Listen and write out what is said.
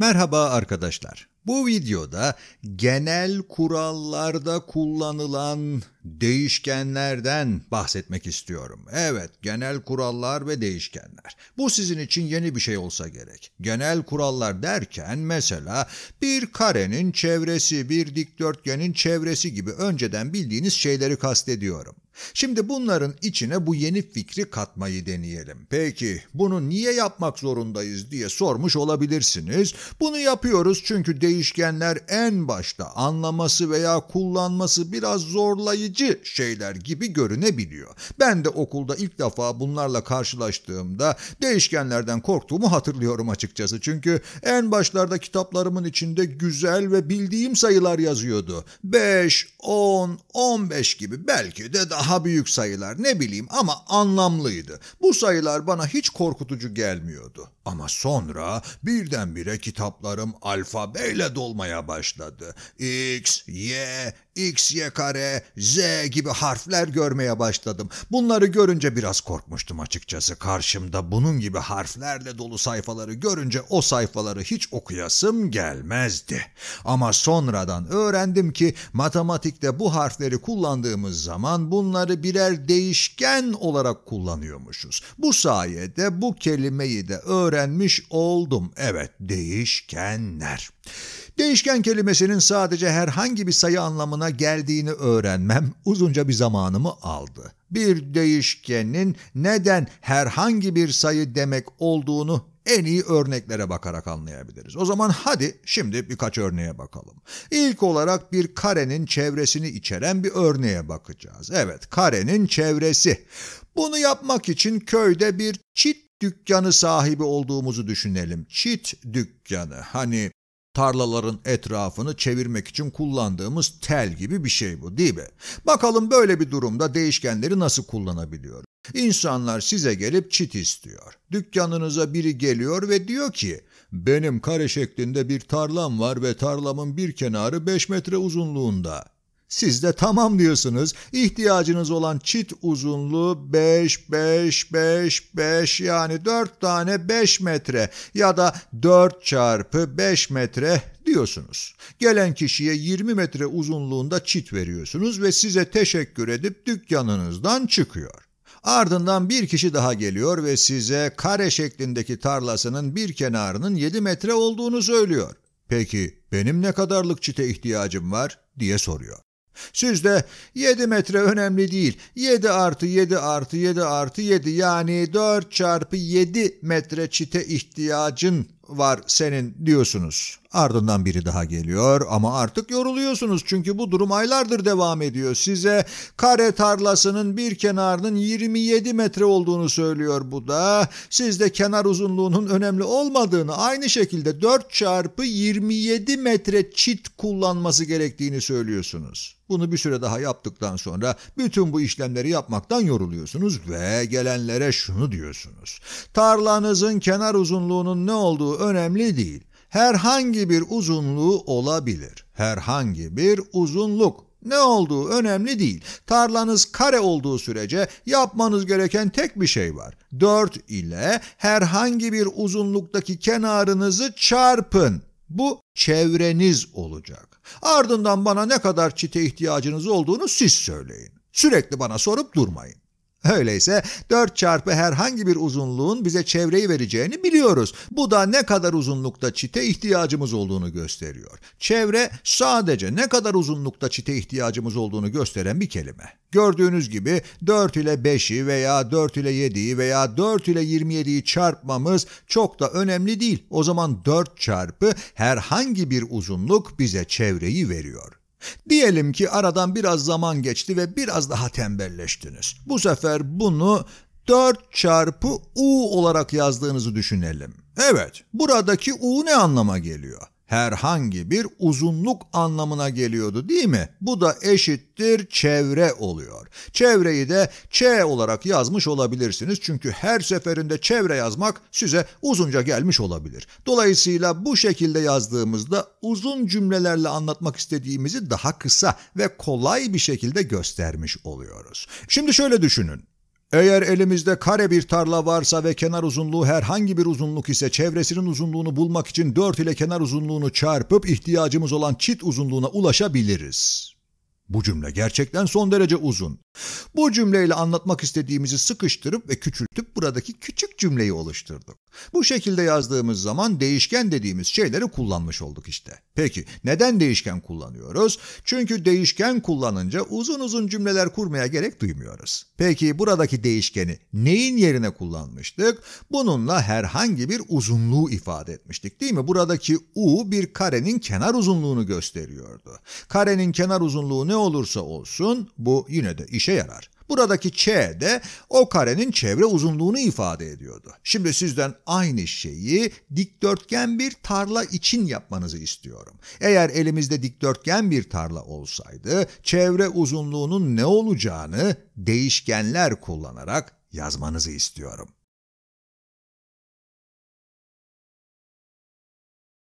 Merhaba arkadaşlar. Bu videoda genel kurallarda kullanılan değişkenlerden bahsetmek istiyorum. Evet, genel kurallar ve değişkenler. Bu sizin için yeni bir şey olsa gerek. Genel kurallar derken mesela bir karenin çevresi, bir dikdörtgenin çevresi gibi önceden bildiğiniz şeyleri kastediyorum. Şimdi bunların içine bu yeni fikri katmayı deneyelim. Peki bunu niye yapmak zorundayız diye sormuş olabilirsiniz. Bunu yapıyoruz çünkü değişkenler en başta anlaması veya kullanması biraz zorlayıcı şeyler gibi görünebiliyor. Ben de okulda ilk defa bunlarla karşılaştığımda değişkenlerden korktuğumu hatırlıyorum açıkçası. Çünkü en başlarda kitaplarımın içinde güzel ve bildiğim sayılar yazıyordu. 5, 10, 15 gibi belki de daha daha büyük sayılar ne bileyim ama anlamlıydı. Bu sayılar bana hiç korkutucu gelmiyordu. Ama sonra birdenbire kitaplarım alfabeyle dolmaya başladı. X, Y, x, y kare, z gibi harfler görmeye başladım. Bunları görünce biraz korkmuştum açıkçası. Karşımda bunun gibi harflerle dolu sayfaları görünce o sayfaları hiç okuyasım gelmezdi. Ama sonradan öğrendim ki matematikte bu harfleri kullandığımız zaman bunları birer değişken olarak kullanıyormuşuz. Bu sayede bu kelimeyi de öğrenmiş oldum. Evet, değişkenler. Değişken kelimesinin sadece herhangi bir sayı anlamına geldiğini öğrenmem uzunca bir zamanımı aldı. Bir değişkenin neden herhangi bir sayı demek olduğunu en iyi örneklere bakarak anlayabiliriz. O zaman hadi şimdi birkaç örneğe bakalım. İlk olarak bir karenin çevresini içeren bir örneğe bakacağız. Evet, karenin çevresi. Bunu yapmak için köyde bir çit dükkanı sahibi olduğumuzu düşünelim. Çit dükkanı. Hani tarlaların etrafını çevirmek için kullandığımız tel gibi bir şey bu değil mi? Bakalım böyle bir durumda değişkenleri nasıl kullanabiliyor? İnsanlar size gelip çit istiyor. Dükkanınıza biri geliyor ve diyor ki benim kare şeklinde bir tarlam var ve tarlamın bir kenarı 5 metre uzunluğunda. Siz de tamam diyorsunuz. İhtiyacınız olan çit uzunluğu 5, 5, 5, 5 yani 4 tane 5 metre ya da 4 çarpı 5 metre diyorsunuz. Gelen kişiye 20 metre uzunluğunda çit veriyorsunuz ve size teşekkür edip dükkanınızdan çıkıyor. Ardından bir kişi daha geliyor ve size kare şeklindeki tarlasının bir kenarının 7 metre olduğunu söylüyor. Peki benim ne kadarlık çite ihtiyacım var diye soruyor. Siz de 7 metre önemli değil. 7 artı 7 artı 7 artı 7 yani 4 çarpı 7 metre çite ihtiyacın var senin diyorsunuz. Ardından biri daha geliyor ama artık yoruluyorsunuz çünkü bu durum aylardır devam ediyor. Size kare tarlasının bir kenarının 27 metre olduğunu söylüyor bu da. Siz de kenar uzunluğunun önemli olmadığını aynı şekilde 4 çarpı 27 metre çit kullanması gerektiğini söylüyorsunuz. Bunu bir süre daha yaptıktan sonra bütün bu işlemleri yapmaktan yoruluyorsunuz ve gelenlere şunu diyorsunuz. Tarlanızın kenar uzunluğunun ne olduğu önemli değil. Herhangi bir uzunluğu olabilir. Herhangi bir uzunluk. Ne olduğu önemli değil. Tarlanız kare olduğu sürece yapmanız gereken tek bir şey var. 4 ile herhangi bir uzunluktaki kenarınızı çarpın. Bu çevreniz olacak. Ardından bana ne kadar çite ihtiyacınız olduğunu siz söyleyin. Sürekli bana sorup durmayın. Öyleyse 4 çarpı herhangi bir uzunluğun bize çevreyi vereceğini biliyoruz. Bu da ne kadar uzunlukta çite ihtiyacımız olduğunu gösteriyor. Çevre sadece ne kadar uzunlukta çite ihtiyacımız olduğunu gösteren bir kelime. Gördüğünüz gibi 4 ile 5'i veya 4 ile 7'yi veya 4 ile 27'yi çarpmamız çok da önemli değil. O zaman 4 çarpı herhangi bir uzunluk bize çevreyi veriyor. Diyelim ki aradan biraz zaman geçti ve biraz daha tembelleştiniz. Bu sefer bunu 4 çarpı U olarak yazdığınızı düşünelim. Evet, buradaki U ne anlama geliyor? herhangi bir uzunluk anlamına geliyordu değil mi? Bu da eşittir çevre oluyor. Çevreyi de Ç olarak yazmış olabilirsiniz çünkü her seferinde çevre yazmak size uzunca gelmiş olabilir. Dolayısıyla bu şekilde yazdığımızda uzun cümlelerle anlatmak istediğimizi daha kısa ve kolay bir şekilde göstermiş oluyoruz. Şimdi şöyle düşünün. Eğer elimizde kare bir tarla varsa ve kenar uzunluğu herhangi bir uzunluk ise çevresinin uzunluğunu bulmak için 4 ile kenar uzunluğunu çarpıp ihtiyacımız olan çit uzunluğuna ulaşabiliriz. Bu cümle gerçekten son derece uzun. Bu cümleyle anlatmak istediğimizi sıkıştırıp ve küçültüp buradaki küçük cümleyi oluşturduk. Bu şekilde yazdığımız zaman değişken dediğimiz şeyleri kullanmış olduk işte. Peki neden değişken kullanıyoruz? Çünkü değişken kullanınca uzun uzun cümleler kurmaya gerek duymuyoruz. Peki buradaki değişkeni neyin yerine kullanmıştık? Bununla herhangi bir uzunluğu ifade etmiştik değil mi? Buradaki u bir karenin kenar uzunluğunu gösteriyordu. Karenin kenar uzunluğu ne olursa olsun bu yine de işe yarar. Buradaki ç de o karenin çevre uzunluğunu ifade ediyordu. Şimdi sizden aynı şeyi dikdörtgen bir tarla için yapmanızı istiyorum. Eğer elimizde dikdörtgen bir tarla olsaydı çevre uzunluğunun ne olacağını değişkenler kullanarak yazmanızı istiyorum.